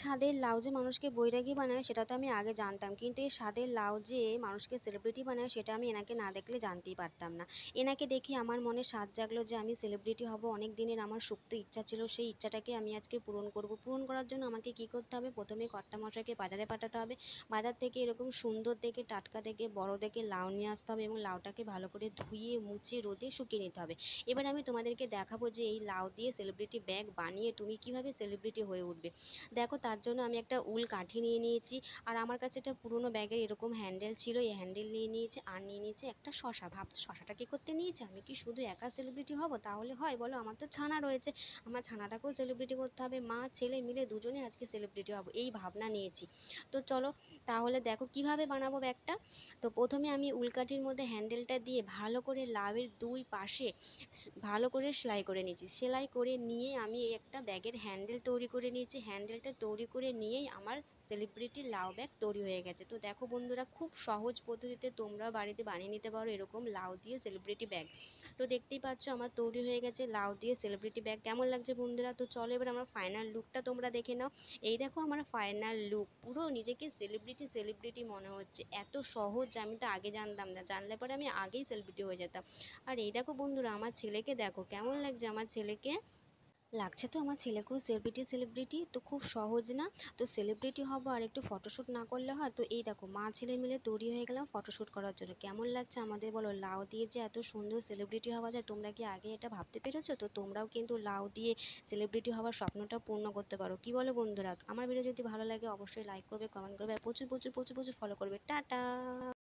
স্বাদের লাউ যে মানুষকে বৈরাগী বানায় সেটা তো আমি আগে জানতাম কিন্তু এই স্বাদের লাউ যে মানুষকে সেলিব্রিটি বানায় সেটা আমি এনাকে না দেখলে জানতেই পারতাম না এনাকে দেখি আমার মনে স্বাদ জাগলো যে আমি সেলিব্রিটি হব অনেক দিনের আমার সুপ্ত ইচ্ছা ছিল সেই ইচ্ছাটাকে আমি আজকে পূরণ করব পূরণ করার জন্য আমাকে কি করতে হবে প্রথমে কর্তা মশাইকে বাজারে পাঠাতে হবে বাজার থেকে এরকম সুন্দর দেখে টাটকা দেখে বড় দেখে লাউ নিয়ে আসতে হবে এবং লাউটাকে ভালো করে ধুয়ে মুছে রোদে শুকিয়ে নিতে হবে এবার আমি তোমাদেরকে দেখাবো যে এই লাউ দিয়ে সেলিব্রিটি ব্যাগ বানিয়ে তুমি কিভাবে সেলিব্রিটি হয়ে উঠবে দেখো তার জন্য আমি একটা উল কাঠি নিয়ে নিয়েছি আর আমার কাছে একটা পুরোনো ব্যাগের এরকম হ্যান্ডেল ছিল এই হ্যান্ডেল নিয়ে নিয়েছি আর নিয়ে নিয়েছি একটা শশা ভাব শশাটা কি করতে নিয়েছি আমি কি শুধু একা সেলিব্রিটি হব তাহলে হয় বলো আমার তো ছানা রয়েছে আমার ছানাটাকেও সেলিব্রিটি করতে হবে মা ছেলে মিলে দুজনে আজকে সেলিব্রিটি হব এই ভাবনা নিয়েছি তো চলো তাহলে দেখো কিভাবে বানাবো ব্যাগটা তো প্রথমে আমি উলকাঠির মধ্যে হ্যান্ডেলটা দিয়ে ভালো করে লাভের দুই পাশে ভালো করে সেলাই করে নিয়েছি সেলাই করে নিয়ে আমি একটা ব্যাগের হ্যান্ডেল তৈরি করে নিয়েছি হ্যান্ডেলটা তৈরি তৈরি করে নিয়েই আমার সেলিব্রিটি লাউ ব্যাগ তৈরি হয়ে গেছে তো দেখো বন্ধুরা খুব সহজ পদ্ধতিতে তোমরাও বাড়িতে বানিয়ে নিতে পারো এরকম লাউ দিয়ে সেলিব্রিটি ব্যাগ তো দেখতেই পাচ্ছ আমার তৈরি হয়ে গেছে লাউ দিয়ে সেলিব্রিটি ব্যাগ কেমন লাগছে বন্ধুরা তো চলো এবার আমার ফাইনাল লুকটা তোমরা দেখে নাও এই দেখো আমার ফাইনাল লুক পুরো নিজেকে সেলিব্রিটি সেলিব্রিটি মনে হচ্ছে এত সহজ আমি তো আগে জানতাম না জানলে পরে আমি আগেই সেলিব্রিটি হয়ে যেতাম আর এই দেখো বন্ধুরা আমার ছেলেকে দেখো কেমন লাগছে আমার ছেলেকে লাগছে তো আমার ছেলেকেও সেলিব্রিটি সেলিব্রিটি তো খুব সহজ না তো সেলিব্রিটি হবো আর একটু ফটোশ্যুট না করলে হয় তো এই দেখো মা ছেলে মিলে তৈরি হয়ে গেলাম ফটোশ্যুট করার জন্য কেমন লাগছে আমাদের বলো লাউ দিয়ে যে এত সুন্দর সেলিব্রিটি হওয়া যায় তোমরা কি আগে এটা ভাবতে পেরেছো তো তোমরাও কিন্তু লাউ দিয়ে সেলিব্রিটি হওয়ার স্বপ্নটা পূর্ণ করতে পারো কি বলো বন্ধুরা আমার ভিডিও যদি ভালো লাগে অবশ্যই লাইক করবে কমেন্ট করবে আর প্রচুর প্রচুর প্রচুর প্রচুর ফলো করবে টাটা